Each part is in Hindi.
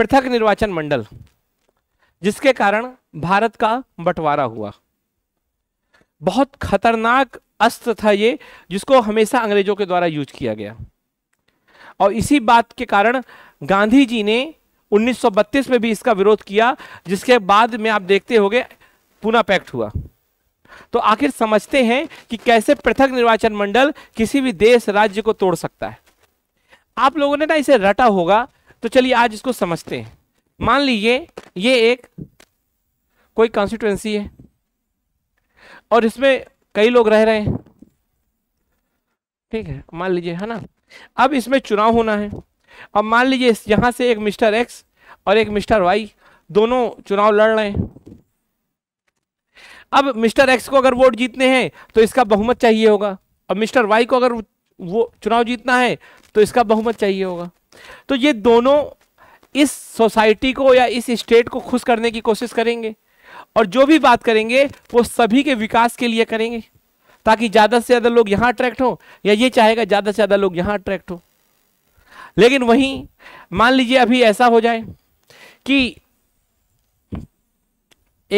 पृथक निर्वाचन मंडल जिसके कारण भारत का बंटवारा हुआ बहुत खतरनाक अस्त्र था ये जिसको हमेशा अंग्रेजों के द्वारा यूज किया गया और इसी बात के कारण गांधी जी ने 1932 में भी इसका विरोध किया जिसके बाद में आप देखते गए पुनः पैक्ट हुआ तो आखिर समझते हैं कि कैसे पृथक निर्वाचन मंडल किसी भी देश राज्य को तोड़ सकता है आप लोगों ने ना इसे रटा होगा तो चलिए आज इसको समझते हैं मान लीजिए ये एक कोई कॉन्स्टिट्युएंसी है और इसमें कई लोग रह रहे हैं ठीक है मान लीजिए है ना अब इसमें चुनाव होना है अब मान लीजिए यहां से एक मिस्टर एक्स और एक मिस्टर वाई दोनों चुनाव लड़ रहे हैं अब मिस्टर एक्स को अगर वोट जीतने हैं तो इसका बहुमत चाहिए होगा अब मिस्टर वाई को अगर वो चुनाव जीतना है तो इसका बहुमत चाहिए होगा तो ये दोनों इस सोसाइटी को या इस स्टेट को खुश करने की कोशिश करेंगे और जो भी बात करेंगे वो सभी के विकास के लिए करेंगे ताकि ज़्यादा से ज़्यादा लोग यहाँ अट्रैक्ट हो या ये चाहेगा ज़्यादा से ज़्यादा लोग यहाँ अट्रैक्ट हो लेकिन वहीं मान लीजिए अभी ऐसा हो जाए कि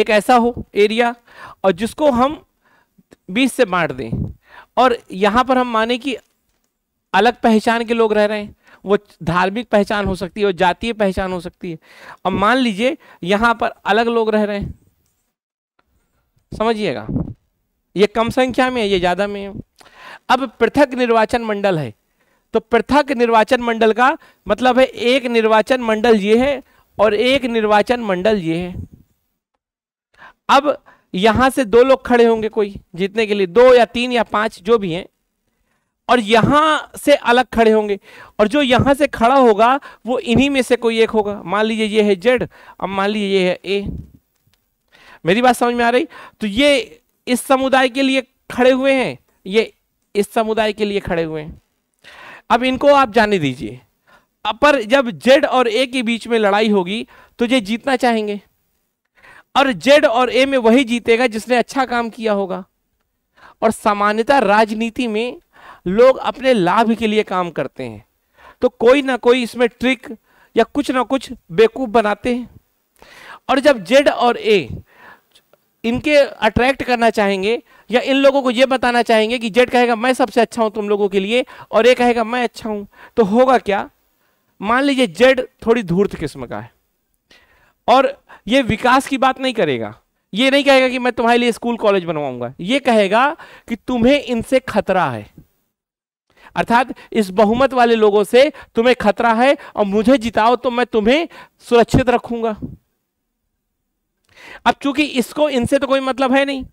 एक ऐसा हो एरिया और जिसको हम बीस से बांट दें और यहाँ पर हम माने कि अलग पहचान के लोग रह रहे हैं वो धार्मिक पहचान हो सकती है वो जातीय पहचान हो सकती है अब मान लीजिए यहां पर अलग लोग रह रहे हैं समझिएगा ये कम संख्या में है ये ज़्यादा में है अब पृथक निर्वाचन मंडल है तो पृथक निर्वाचन मंडल का मतलब है एक निर्वाचन मंडल ये है और एक निर्वाचन मंडल ये है अब यहां से दो लोग खड़े होंगे कोई जीतने के लिए दो या तीन या पांच जो भी हैं और यहां से अलग खड़े होंगे और जो यहां से खड़ा होगा वो इन्हीं में से कोई एक होगा मान लीजिए ये है जेड अब मान लीजिए ये है ए मेरी बात समझ में आ रही तो ये इस समुदाय के लिए खड़े हुए हैं ये इस समुदाय के लिए खड़े हुए हैं अब इनको आप जाने दीजिए पर जब जेड और ए के बीच में लड़ाई होगी तो ये जीतना चाहेंगे और जेड और ए में वही जीतेगा जिसने अच्छा काम किया होगा और सामान्यता राजनीति में लोग अपने लाभ के लिए काम करते हैं तो कोई ना कोई इसमें ट्रिक या कुछ ना कुछ बेकूफ बनाते हैं और जब जेड और ए इनके अट्रैक्ट करना चाहेंगे या इन लोगों को यह बताना चाहेंगे कि जेड कहेगा मैं सबसे अच्छा हूं तुम लोगों के लिए और ए कहेगा मैं अच्छा हूं तो होगा क्या मान लीजिए जेड थोड़ी धूर्त किस्म का है और ये विकास की बात नहीं करेगा ये नहीं कहेगा कि मैं तुम्हारे लिए स्कूल कॉलेज बनवाऊंगा ये कहेगा कि तुम्हें इनसे खतरा है अर्थात इस बहुमत वाले लोगों से तुम्हें खतरा है और मुझे जिताओ तो मैं तुम्हें सुरक्षित रखूंगा अब चूंकि इसको इनसे तो कोई मतलब है नहीं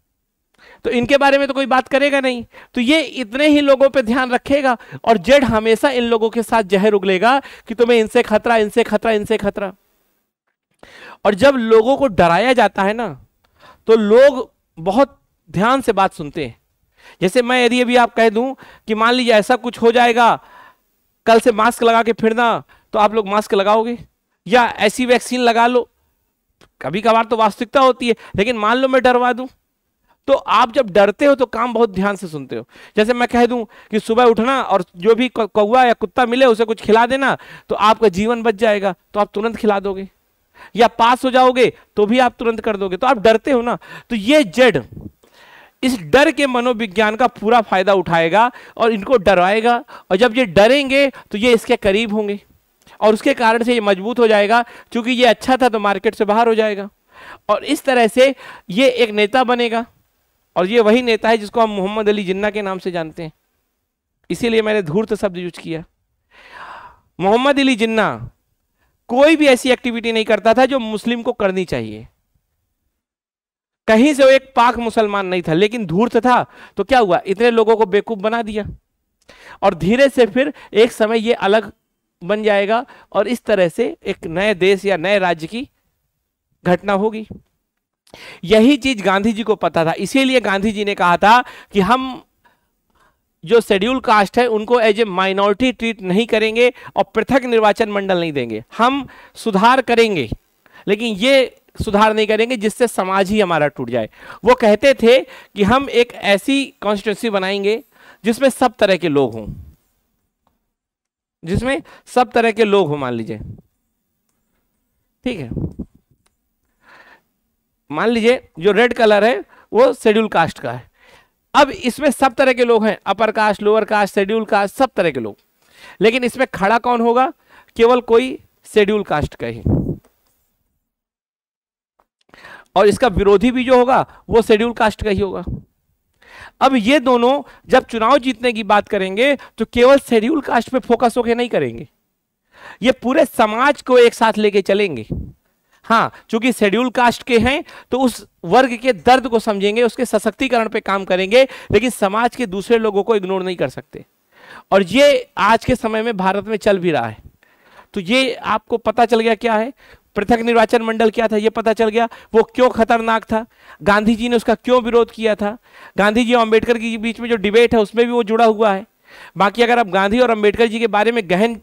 तो इनके बारे में तो कोई बात करेगा नहीं तो ये इतने ही लोगों पे ध्यान रखेगा और जेड हमेशा इन लोगों के साथ जहर उगलेगा कि तुम्हें इनसे खतरा इनसे खतरा इनसे खतरा और जब लोगों को डराया जाता है ना तो लोग बहुत ध्यान से बात सुनते हैं जैसे मैं यदि अभी आप कह दूं कि मान लीजिए ऐसा कुछ हो जाएगा कल से मास्क लगा के फिरना तो आप लोग मास्क लगाओगे या ऐसी वैक्सीन लगा लो कभी कभार तो वास्तविकता होती है लेकिन मान लो मैं डरवा दूं तो आप जब डरते हो तो काम बहुत ध्यान से सुनते हो जैसे मैं कह दूं कि सुबह उठना और जो भी कौआ या कुत्ता मिले उसे कुछ खिला देना तो आपका जीवन बच जाएगा तो आप तुरंत खिला दोगे या पास हो जाओगे तो भी आप तुरंत कर दोगे तो आप डरते हो ना तो ये जेड इस डर के मनोविज्ञान का पूरा फायदा उठाएगा और इनको डराएगा और जब ये डरेंगे तो ये इसके करीब होंगे और उसके कारण से ये मजबूत हो जाएगा क्योंकि ये अच्छा था तो मार्केट से बाहर हो जाएगा और इस तरह से ये एक नेता बनेगा और ये वही नेता है जिसको हम मोहम्मद अली जिन्ना के नाम से जानते हैं इसीलिए मैंने धूर्त शब्द यूज किया मोहम्मद अली जिन्ना कोई भी ऐसी एक्टिविटी नहीं करता था जो मुस्लिम को करनी चाहिए कहीं से वो एक पाक मुसलमान नहीं था लेकिन धूर्त था तो क्या हुआ इतने लोगों को बेकूफ बना दिया और धीरे से फिर एक समय ये अलग बन जाएगा और इस तरह से एक नए देश या नए राज्य की घटना होगी यही चीज गांधी जी को पता था इसीलिए गांधी जी ने कहा था कि हम जो शेड्यूल कास्ट है उनको एज ए माइनॉरिटी ट्रीट नहीं करेंगे और पृथक निर्वाचन मंडल नहीं देंगे हम सुधार करेंगे लेकिन ये सुधार नहीं करेंगे जिससे समाज ही हमारा टूट जाए वो कहते थे कि हम एक ऐसी कॉन्स्टिट्यूंसी बनाएंगे जिसमें सब तरह के लोग हों जिसमें सब तरह के लोग हों मान लीजिए ठीक है मान लीजिए जो रेड कलर है वो शेड्यूल कास्ट का है अब इसमें सब तरह के लोग हैं upper caste lower caste schedule caste सब तरह के लोग लेकिन इसमें खड़ा कौन होगा केवल कोई शेड्यूल कास्ट का ही और इसका विरोधी भी जो होगा वो शेड्यूल कास्ट का ही होगा अब ये दोनों जब चुनाव जीतने की बात करेंगे तो केवल शेड्यूल कास्ट पे फोकस होकर नहीं करेंगे ये पूरे समाज को एक साथ लेके चलेंगे हाँ चूंकि शेड्यूल कास्ट के हैं तो उस वर्ग के दर्द को समझेंगे उसके सशक्तिकरण पे काम करेंगे लेकिन समाज के दूसरे लोगों को इग्नोर नहीं कर सकते और ये आज के समय में भारत में चल भी रहा है तो ये आपको पता चल गया क्या है पृथक निर्वाचन मंडल क्या था ये पता चल गया वो क्यों खतरनाक था गांधी जी ने उसका क्यों विरोध किया था गांधी जी और अम्बेडकर के बीच में जो डिबेट है उसमें भी वो जुड़ा हुआ है बाकी अगर आप गांधी और अम्बेडकर जी के बारे में गहन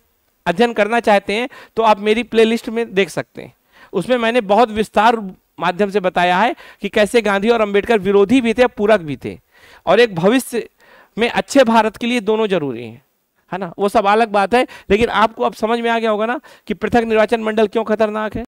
अध्ययन करना चाहते हैं तो आप मेरी प्ले में देख सकते हैं उसमें मैंने बहुत विस्तार माध्यम से बताया है कि कैसे गांधी और अम्बेडकर विरोधी भी थे पूरक भी थे और एक भविष्य में अच्छे भारत के लिए दोनों जरूरी हैं है ना वो सब अलग बात है लेकिन आपको अब समझ में आ गया होगा ना कि पृथक निर्वाचन मंडल क्यों खतरनाक है